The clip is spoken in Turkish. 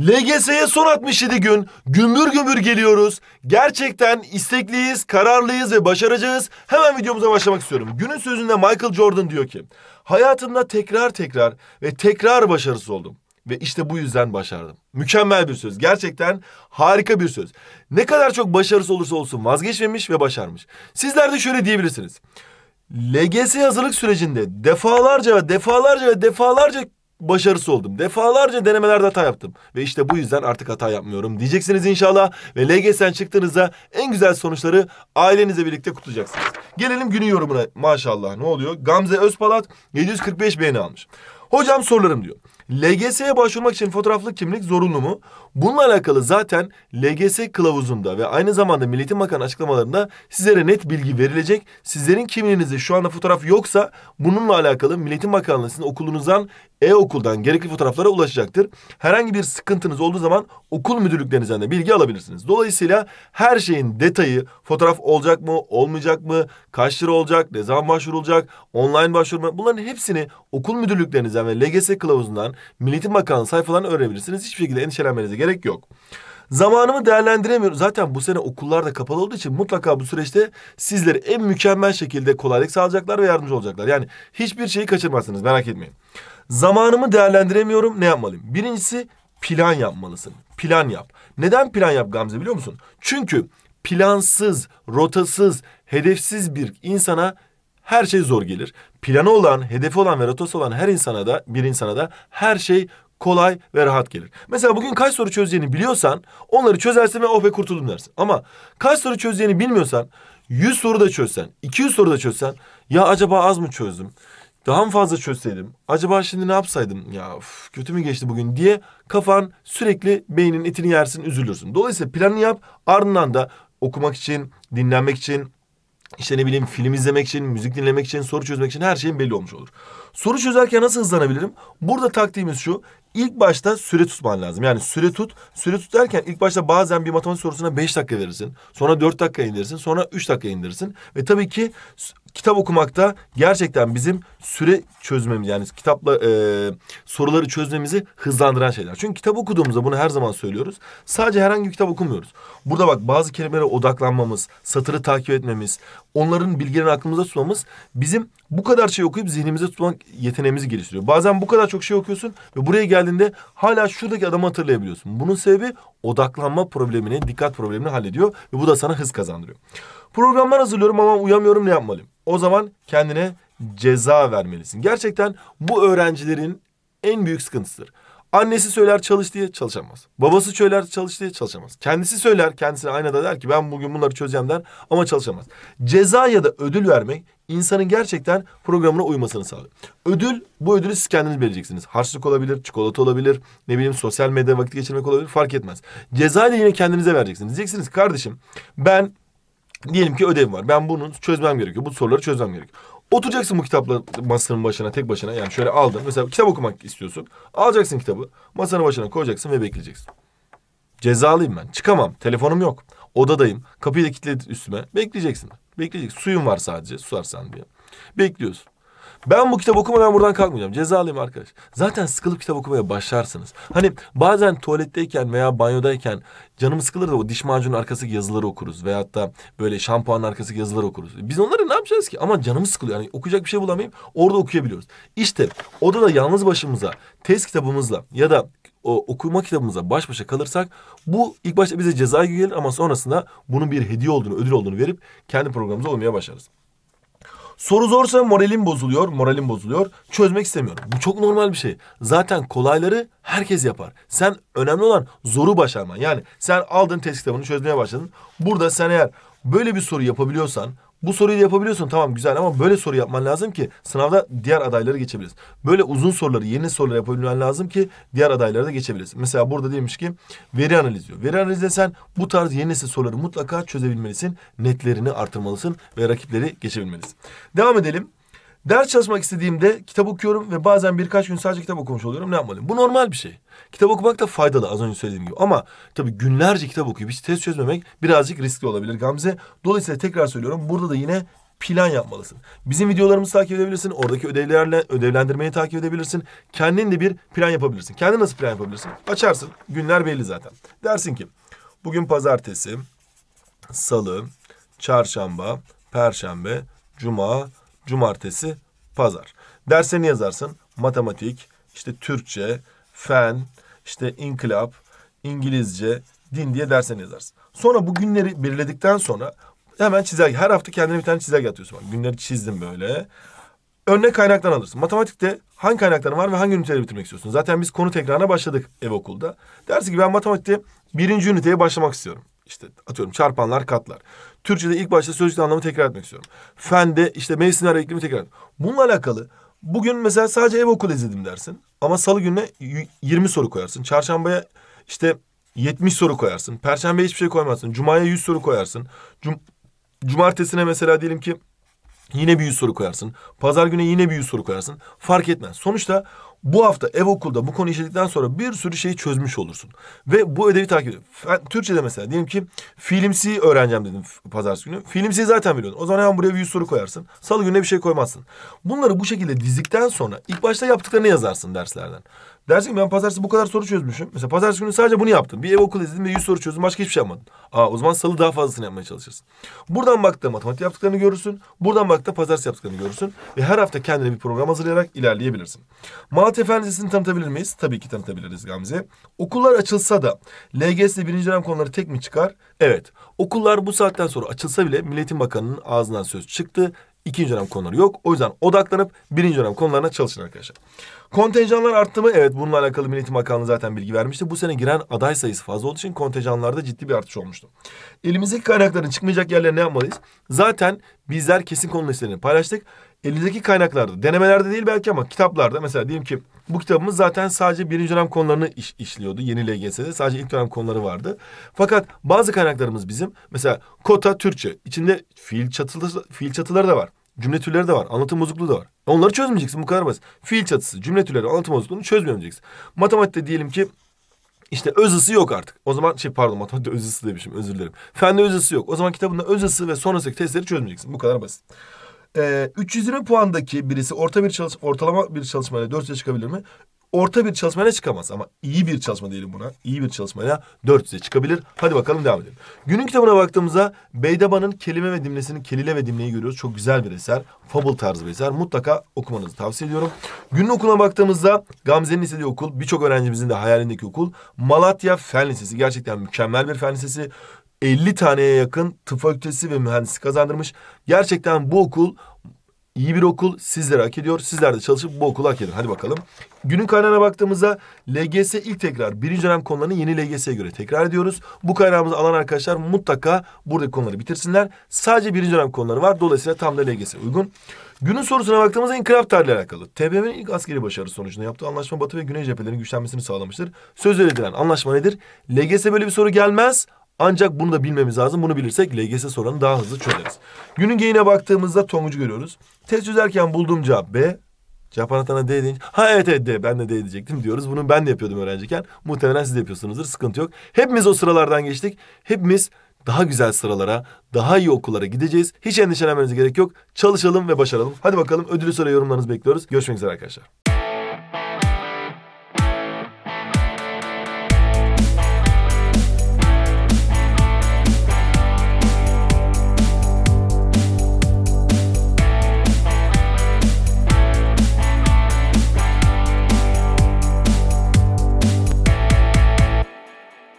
LGS'ye son 67 gün gümbür gümbür geliyoruz. Gerçekten istekliyiz, kararlıyız ve başaracağız. Hemen videomuza başlamak istiyorum. Günün sözünde Michael Jordan diyor ki... Hayatımda tekrar tekrar ve tekrar başarısız oldum. Ve işte bu yüzden başardım. Mükemmel bir söz. Gerçekten harika bir söz. Ne kadar çok başarısız olursa olsun vazgeçmemiş ve başarmış. Sizler de şöyle diyebilirsiniz. LGS hazırlık sürecinde defalarca ve defalarca ve defalarca Başarısı oldum. Defalarca denemelerde hata yaptım. Ve işte bu yüzden artık hata yapmıyorum diyeceksiniz inşallah. Ve LGS'den çıktığınızda en güzel sonuçları ailenizle birlikte kutlayacaksınız. Gelelim günün yorumuna maşallah ne oluyor? Gamze Özpalat 745 beğeni almış. Hocam sorularım diyor. LGS'ye başvurmak için fotoğraflı kimlik zorunlu mu? Bununla alakalı zaten LGS kılavuzunda ve aynı zamanda Milletin Bakanı açıklamalarında sizlere net bilgi verilecek. Sizlerin kimliğinizde şu anda fotoğraf yoksa bununla alakalı Milletin Bakanlığı sizin okulunuzdan e-okuldan gerekli fotoğraflara ulaşacaktır. Herhangi bir sıkıntınız olduğu zaman okul müdürlüklerinizden de bilgi alabilirsiniz. Dolayısıyla her şeyin detayı fotoğraf olacak mı, olmayacak mı, kaç lira olacak, ne zaman başvurulacak, online başvurma bunların hepsini okul müdürlüklerinizden ve LGS kılavuzundan Milliyetin Bakanlığı sayfalarını öğrenebilirsiniz. Hiçbir şekilde endişelenmenize gerek yok. Zamanımı değerlendiremiyorum. Zaten bu sene okullar da kapalı olduğu için mutlaka bu süreçte sizleri en mükemmel şekilde kolaylık sağlayacaklar ve yardımcı olacaklar. Yani hiçbir şeyi kaçırmazsınız merak etmeyin. Zamanımı değerlendiremiyorum ne yapmalıyım? Birincisi plan yapmalısın. Plan yap. Neden plan yap Gamze biliyor musun? Çünkü plansız, rotasız, hedefsiz bir insana her şey zor gelir. Planı olan, hedefi olan ve rotası olan her insana da bir insana da her şey kolay ve rahat gelir. Mesela bugün kaç soru çözeceğini biliyorsan onları çözersin ve oh be kurtuldum dersin. Ama kaç soru çözeceğini bilmiyorsan 100 soru da çözsen, 200 soru da çözsen ya acaba az mı çözdüm? daha mı fazla çözseydim? Acaba şimdi ne yapsaydım? Ya uf, kötü mü geçti bugün diye kafan sürekli beynin etini yersin üzülürsün. Dolayısıyla planını yap ardından da okumak için, dinlenmek için, işte ne bileyim film izlemek için, müzik dinlemek için, soru çözmek için her şeyin belli olmuş olur. Soru çözerken nasıl hızlanabilirim? Burada taktiğimiz şu. İlk başta süre tutman lazım. Yani süre tut. Süre tut derken ilk başta bazen bir matematik sorusuna beş dakika verirsin. Sonra dört dakika indirirsin. Sonra üç dakika indirirsin. Ve tabii ki kitap okumakta gerçekten bizim süre çözmemiz yani kitapla e, soruları çözmemizi hızlandıran şeyler. Çünkü kitap okuduğumuzda bunu her zaman söylüyoruz. Sadece herhangi bir kitap okumuyoruz. Burada bak bazı kelimelere odaklanmamız, satırı takip etmemiz, onların bilgilerini aklımıza tutmamız bizim bu kadar şey okuyup zihnimize tutmak yeteneğimizi geliştiriyor. Bazen bu kadar çok şey okuyorsun ve buraya geldiğinde hala şuradaki adamı hatırlayabiliyorsun. Bunun sebebi odaklanma problemini, dikkat problemini hallediyor ve bu da sana hız kazandırıyor. Programlar hazırlıyorum ama uyamıyorum ne yapmalıyım? O zaman kendine ceza vermelisin. Gerçekten bu öğrencilerin en büyük sıkıntısıdır. Annesi söyler çalış diye çalışamaz. Babası söyler çalış diye çalışamaz. Kendisi söyler kendisine aynada der ki ben bugün bunları çözeceğim der ama çalışamaz. Ceza ya da ödül vermek insanın gerçekten programına uymasını sağlıyor. Ödül, bu ödülü siz kendiniz vereceksiniz. Harçlık olabilir, çikolata olabilir, ne bileyim sosyal medya vakit geçirmek olabilir fark etmez. Cezayı da yine kendinize vereceksiniz. Diyeceksiniz kardeşim ben diyelim ki ödevim var. Ben bunu çözmem gerekiyor. Bu soruları çözmem gerekiyor. Oturacaksın bu kitapla masanın başına tek başına yani şöyle aldın. Mesela kitap okumak istiyorsun. Alacaksın kitabı masanın başına koyacaksın ve bekleyeceksin. Cezalıyım ben. Çıkamam. Telefonum yok. Odadayım. Kapıyı da kilitledi üstüme. Bekleyeceksin. Bekleyeceksin. Suyun var sadece. su var diye. Bekliyorsun. Ben bu kitap okumadan buradan kalkmayacağım. Cezalıyım arkadaş. Zaten sıkılıp kitap okumaya başlarsınız. Hani bazen tuvaletteyken veya banyodayken canım sıkılır da o diş macunun arkasındaki yazıları okuruz. Veyahut da böyle şampuanın arkasındaki yazıları okuruz. Biz onları ne yapacağız ki? Ama canım sıkılıyor. Yani okuyacak bir şey bulamayayım, orada okuyabiliyoruz. İşte odada yalnız başımıza test kitabımızla ya da o, okuma kitabımıza baş başa kalırsak bu ilk başta bize ceza gibi gelir ama sonrasında bunun bir hediye olduğunu, ödül olduğunu verip kendi programımıza olmaya başlarız. Soru zorsa moralim bozuluyor, moralim bozuluyor. Çözmek istemiyorum. Bu çok normal bir şey. Zaten kolayları herkes yapar. Sen önemli olan zoru başarman. Yani sen aldın test kitabını çözmeye başladın. Burada sen eğer böyle bir soru yapabiliyorsan, bu soruyu da yapabiliyorsun tamam güzel ama böyle soru yapman lazım ki sınavda diğer adayları geçebiliriz. Böyle uzun soruları yeni sorular yapabilmen lazım ki diğer adayları da geçebiliriz. Mesela burada demiş ki veri analizi. diyor. Veri analizde sen bu tarz yeni nesil soruları mutlaka çözebilmelisin. Netlerini artırmalısın ve rakipleri geçebilmelisin. Devam edelim. Ders çalışmak istediğimde kitap okuyorum ve bazen birkaç gün sadece kitap okumuş oluyorum. Ne yapmalıyım? Bu normal bir şey. Kitap okumak da faydalı az önce söylediğim gibi. Ama tabii günlerce kitap okuyup hiç test çözmemek birazcık riskli olabilir Gamze. Dolayısıyla tekrar söylüyorum. Burada da yine plan yapmalısın. Bizim videolarımızı takip edebilirsin. Oradaki ödevlerle ödevlendirmeyi takip edebilirsin. Kendin de bir plan yapabilirsin. Kendin nasıl plan yapabilirsin? Açarsın. Günler belli zaten. Dersin ki bugün pazartesi, salı, çarşamba, perşembe, cuma, cumartesi, pazar. Derslerini yazarsın. Matematik, işte Türkçe, fen, işte inkılap, İngilizce, din diye derslerini yazarsın. Sonra bu günleri belirledikten sonra hemen çizelge. Her hafta kendine bir tane çizelge atıyorsun. Bak, günleri çizdim böyle. Örnek kaynaktan alırsın. Matematikte hangi kaynakların var ve hangi üniteleri bitirmek istiyorsun? Zaten biz konu tekrarına başladık ev okulda. Dersi ki ben matematikte birinci üniteye başlamak istiyorum. İşte atıyorum çarpanlar, katlar. Türkçe'de ilk başta sözcükte anlamı tekrar etmek istiyorum. Fende işte mevsimler ve iklimi tekrar etmek. Bununla alakalı bugün mesela sadece ev okul izledim dersin. Ama salı gününe 20 soru koyarsın. Çarşambaya işte 70 soru koyarsın. Perşembe hiçbir şey koymazsın. Cuma'ya 100 soru koyarsın. Cum Cumartesine mesela diyelim ki yine bir 100 soru koyarsın. Pazar güne yine bir 100 soru koyarsın. Fark etmez. Sonuçta bu hafta ev okulda bu konuyu işledikten sonra bir sürü şeyi çözmüş olursun. Ve bu ödevi takip edin. Türkçe'de mesela diyelim ki filmsi öğreneceğim dedim pazartesi günü. filmsi zaten biliyorsun. O zaman hemen buraya bir yüz soru koyarsın. Salı gününe bir şey koymazsın. Bunları bu şekilde dizdikten sonra ilk başta yaptıklarını yazarsın derslerden. Dersin ki ben pazartesi bu kadar soru çözmüşüm. Mesela pazartesi günü sadece bunu yaptım. Bir ev okulu izledim ve 100 soru çözdüm. Başka hiçbir şey yapmadım. Aa, o zaman salı daha fazlasını yapmaya çalışırsın. Buradan baktığında matematik yaptıklarını görürsün. Buradan baktığında pazartesi yaptıklarını görürsün. Ve her hafta kendine bir program hazırlayarak ilerleyebilirsin. Mağaza Galata efendisini tanıtabilir miyiz? Tabii ki tanıtabiliriz Gamze. Okullar açılsa da LGS birinci dönem konuları tek mi çıkar? Evet. Okullar bu saatten sonra açılsa bile Milletin Bakanı'nın ağzından söz çıktı. İkinci dönem konuları yok. O yüzden odaklanıp birinci dönem konularına çalışın arkadaşlar. Kontenjanlar arttı mı? Evet bununla alakalı Milliyetin Bakanlığı zaten bilgi vermişti. Bu sene giren aday sayısı fazla olduğu için kontenjanlarda ciddi bir artış olmuştu. Elimizdeki kaynakların çıkmayacak yerlerine ne yapmalıyız? Zaten bizler kesin konu listelerini paylaştık elindeki kaynaklarda, denemelerde değil belki ama kitaplarda mesela diyelim ki bu kitabımız zaten sadece birinci dönem konularını iş, işliyordu yeni LGS'de. Sadece ilk dönem konuları vardı. Fakat bazı kaynaklarımız bizim mesela kota Türkçe içinde fiil çatıları, fiil çatıları da var. Cümle türleri de var. Anlatım bozukluğu da var. E onları çözmeyeceksin bu kadar basit. Fiil çatısı, cümle türleri, anlatım bozukluğunu çözmeyeceksin. Matematikte diyelim ki işte öz ısı yok artık. O zaman şey pardon matematikte öz ısı demişim özür dilerim. Fende öz ısı yok. O zaman kitabında öz ısı ve sonrasındaki testleri çözmeyeceksin. Bu kadar basit e, ee, 320 puandaki birisi orta bir çalış ortalama bir çalışmayla 400'e çıkabilir mi? Orta bir çalışmaya çıkamaz ama iyi bir çalışma diyelim buna. İyi bir çalışmaya 400'e çıkabilir. Hadi bakalım devam edelim. Günün kitabına baktığımızda Beydaba'nın kelime ve dimlesinin kelile ve dimleyi görüyoruz. Çok güzel bir eser. Fable tarzı bir eser. Mutlaka okumanızı tavsiye ediyorum. Günün okuluna baktığımızda Gamze'nin istediği okul, birçok öğrencimizin de hayalindeki okul. Malatya Fen Lisesi. Gerçekten mükemmel bir fen lisesi. 50 taneye yakın tıp fakültesi ve mühendislik kazandırmış. Gerçekten bu okul iyi bir okul sizlere hak ediyor. Sizler de çalışıp bu okulu hak edin. Hadi bakalım. Günün kaynağına baktığımızda LGS ilk tekrar birinci dönem konularını yeni LGS'ye göre tekrar ediyoruz. Bu kaynağımızı alan arkadaşlar mutlaka buradaki konuları bitirsinler. Sadece birinci dönem konuları var. Dolayısıyla tam da LGS uygun. Günün sorusuna baktığımızda inkılap tarihiyle alakalı. TBMM'nin ilk askeri başarı sonucunda yaptığı anlaşma Batı ve Güney cephelerinin güçlenmesini sağlamıştır. Söz edilen anlaşma nedir? LGS böyle bir soru gelmez ancak bunu da bilmemiz lazım. Bunu bilirsek LGS soranı daha hızlı çözeriz. Günün geyine baktığımızda tongucu görüyoruz. Test çözerken bulduğum cevap B. Cevap anahtarına D deyince ha evet evet D ben de D diyecektim diyoruz. Bunu ben de yapıyordum öğrenciyken. Muhtemelen siz de yapıyorsunuzdur sıkıntı yok. Hepimiz o sıralardan geçtik. Hepimiz daha güzel sıralara, daha iyi okullara gideceğiz. Hiç endişelenmenize gerek yok. Çalışalım ve başaralım. Hadi bakalım ödülü soru yorumlarınızı bekliyoruz. Görüşmek üzere arkadaşlar.